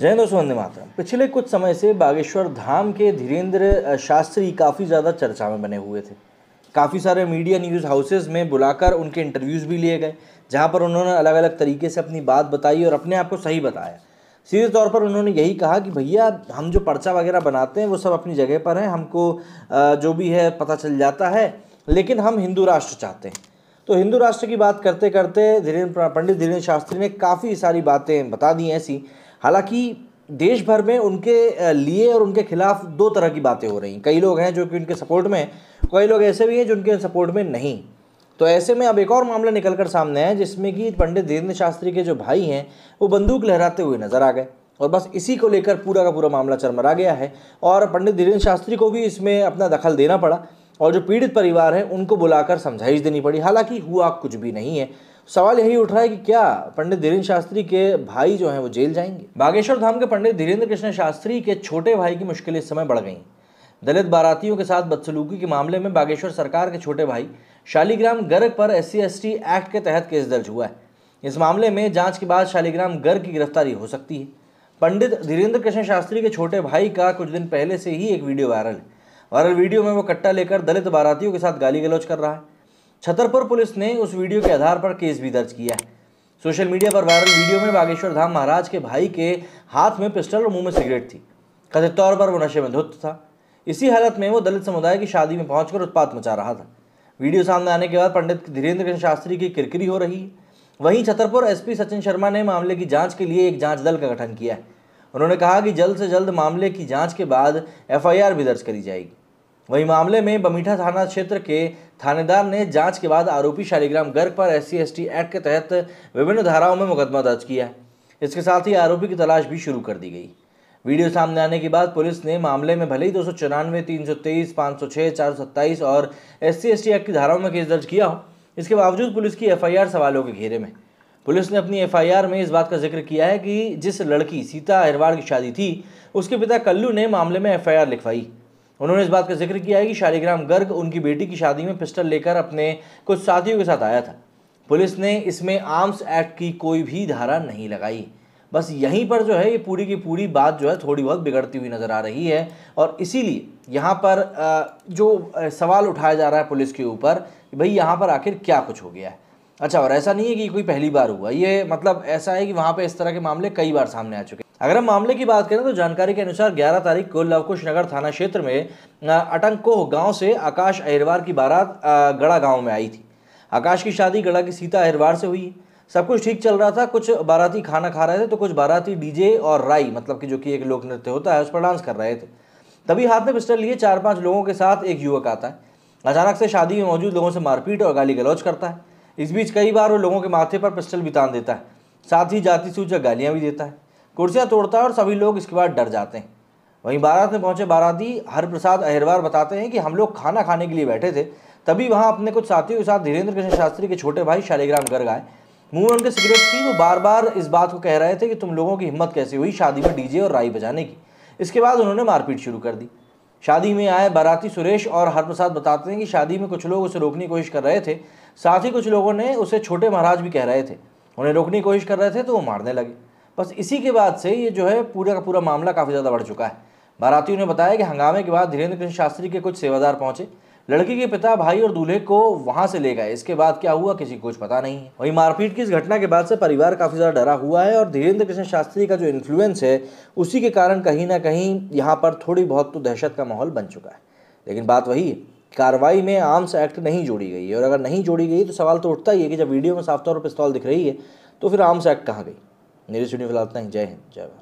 जय दोस्तों वंदे मातरम पिछले कुछ समय से बागेश्वर धाम के धीरेन्द्र शास्त्री काफ़ी ज़्यादा चर्चा में बने हुए थे काफ़ी सारे मीडिया न्यूज़ हाउसेज में बुलाकर उनके इंटरव्यूज़ भी लिए गए जहाँ पर उन्होंने अलग अलग तरीके से अपनी बात बताई और अपने आप को सही बताया सीधे तौर पर उन्होंने यही कहा कि भैया हम जो पर्चा वगैरह बनाते हैं वो सब अपनी जगह पर हैं हमको जो भी है पता चल जाता है लेकिन हम हिंदू राष्ट्र चाहते हैं तो हिंदू राष्ट्र की बात करते करते धीरेन्द्र पंडित धीरेन्द्र शास्त्री ने काफ़ी सारी बातें बता दी ऐसी हालांकि देश भर में उनके लिए और उनके खिलाफ दो तरह की बातें हो रही कई लोग हैं जो कि उनके सपोर्ट में कई लोग ऐसे भी हैं जो उनके सपोर्ट में नहीं तो ऐसे में अब एक और मामला निकल कर सामने आया जिसमें कि पंडित धीरेन्द्र शास्त्री के जो भाई हैं वो बंदूक लहराते हुए नज़र आ गए और बस इसी को लेकर पूरा का पूरा मामला चरमरा गया है और पंडित धीरेन्द्र शास्त्री को भी इसमें अपना दखल देना पड़ा और जो पीड़ित परिवार हैं उनको बुलाकर समझाइश देनी पड़ी हालांकि हुआ कुछ भी नहीं है सवाल यही उठ रहा है कि क्या पंडित धीरेन्द्र शास्त्री के भाई जो हैं वो जेल जाएंगे बागेश्वर धाम के पंडित धीरेन्द्र कृष्ण शास्त्री के छोटे भाई की मुश्किलें इस समय बढ़ गई दलित बारातियों के साथ बदसलूकी के मामले में बागेश्वर सरकार के छोटे भाई शालीग्राम गर्ग पर एस सी एक्ट के तहत केस दर्ज हुआ है इस मामले में जांच के बाद शालीग्राम गर्ग की गिरफ्तारी हो सकती है पंडित धीरेन्द्र कृष्ण शास्त्री के छोटे भाई का कुछ दिन पहले से ही एक वीडियो वायरल है वायरल वीडियो में वो कट्टा लेकर दलित बारातियों के साथ गाली गलौज कर रहा है छतरपुर पुलिस ने उस वीडियो के आधार पर केस भी दर्ज किया है सोशल मीडिया पर वायरल वीडियो में बागेश्वर धाम महाराज के भाई के हाथ में पिस्टल और मुंह में सिगरेट थी कथित तौर पर वो नशे में धुत था इसी हालत में वो दलित समुदाय की शादी में पहुंचकर उत्पात मचा रहा था वीडियो सामने आने के बाद पंडित धीरेन्द्र कृष्ण शास्त्री की किरकिरी हो रही है वहीं छतरपुर एसपी सचिन शर्मा ने मामले की जांच के लिए एक जांच दल का गठन किया है उन्होंने कहा कि जल्द से जल्द मामले की जांच के बाद एफआईआर भी दर्ज करी जाएगी वहीं मामले में बमीठा थाना क्षेत्र के थानेदार ने जांच के बाद आरोपी शालीग्राम गर्ग पर एस सी एक्ट के तहत विभिन्न धाराओं में मुकदमा दर्ज किया है इसके साथ ही आरोपी की तलाश भी शुरू कर दी गई वीडियो सामने आने के बाद पुलिस ने मामले में भले ही दो सौ चौरानवे तीन सौ तेईस पाँच सौ छः चार सौ सत्ताईस और एस सी एक्ट की धाराओं में केस दर्ज किया हो इसके बावजूद पुलिस की एफआईआर सवालों के घेरे में पुलिस ने अपनी एफआईआर में इस बात का जिक्र किया है कि जिस लड़की सीता अहिरवाड़ की शादी थी उसके पिता कल्लू ने मामले में एफ लिखवाई उन्होंने इस बात का जिक्र किया है कि शालिग्राम गर्ग उनकी बेटी की शादी में पिस्टल लेकर अपने कुछ साथियों के साथ आया था पुलिस ने इसमें आर्म्स एक्ट की कोई भी धारा नहीं लगाई बस यहीं पर जो है ये पूरी की पूरी बात जो है थोड़ी बहुत बिगड़ती हुई नज़र आ रही है और इसीलिए यहाँ पर जो सवाल उठाया जा रहा है पुलिस के ऊपर कि भाई यहाँ पर आखिर क्या कुछ हो गया है अच्छा और ऐसा नहीं है कि कोई पहली बार हुआ ये मतलब ऐसा है कि वहाँ पे इस तरह के मामले कई बार सामने आ चुके हैं अगर हम मामले की बात करें तो जानकारी के अनुसार 11 तारीख को लवकुश नगर थाना क्षेत्र में अटंकोह गांव से आकाश अहिरवार की बारात गड़ा गांव में आई थी आकाश की शादी गड़ा की सीता अहिरवार से हुई सब कुछ ठीक चल रहा था कुछ बाराती खाना खा रहे थे तो कुछ बाराती डीजे और राई मतलब कि जो कि एक लोक नृत्य होता है उस पर डांस कर रहे थे तभी हाथ में पिस्टल लिए चार पाँच लोगों के साथ एक युवक आता है अचानक से शादी में मौजूद लोगों से मारपीट और गाली गलौज करता है इस बीच कई बार वो लोगों के माथे पर पिस्टल बितान देता है साथ ही जाति सूचक गालियाँ भी देता है कुर्सियाँ तोड़ता है और सभी लोग इसके बाद डर जाते हैं वहीं बारात में पहुंचे बाराती हरप्रसाद अहिरवार बताते हैं कि हम लोग खाना खाने के लिए बैठे थे तभी वहाँ अपने कुछ साथियों के साथ धीरेन्द्र कृष्ण शास्त्री के छोटे भाई शालिग्राम गर्ग आए मुंह में उनके सिगरेट थी वो बार बार इस बात को कह रहे थे कि तुम लोगों की हिम्मत कैसे हुई शादी में डीजे और राई बजाने की इसके बाद उन्होंने मारपीट शुरू कर दी शादी में आए बाराती सुरेश और हरप्रसाद बताते हैं कि शादी में कुछ लोग उसे रोकने की कोशिश कर रहे थे साथ ही कुछ लोगों ने उसे छोटे महाराज भी कह रहे थे उन्हें रोकने की कोशिश कर रहे थे तो वो मारने लगे बस इसी के बाद से ये जो है पूरा का पूरा मामला काफ़ी ज़्यादा बढ़ चुका है बारातियों ने बताया कि हंगामे के बाद धीरेन्द्र कृष्ण शास्त्री के कुछ सेवादार पहुंचे लड़की के पिता भाई और दूल्हे को वहां से ले गए इसके बाद क्या हुआ किसी को कुछ पता नहीं है वहीं मारपीट की इस घटना के बाद से परिवार काफ़ी ज़्यादा डरा हुआ है और धीरेन्द्र कृष्ण शास्त्री का जो इन्फ्लुएंस है उसी के कारण कहीं ना कहीं यहाँ पर थोड़ी बहुत तो दहशत का माहौल बन चुका है लेकिन बात वही है कार्रवाई में आर्म्स एक्ट नहीं जोड़ी गई है और अगर नहीं जोड़ी गई तो सवाल तो उठता ही है कि जब वीडियो में साफ तौर पर पिस्तौल दिख रही है तो फिर आर्म्स एक्ट कहाँ गई नीरज श्रीनिवाल इतना ही जय हिंद जय भारत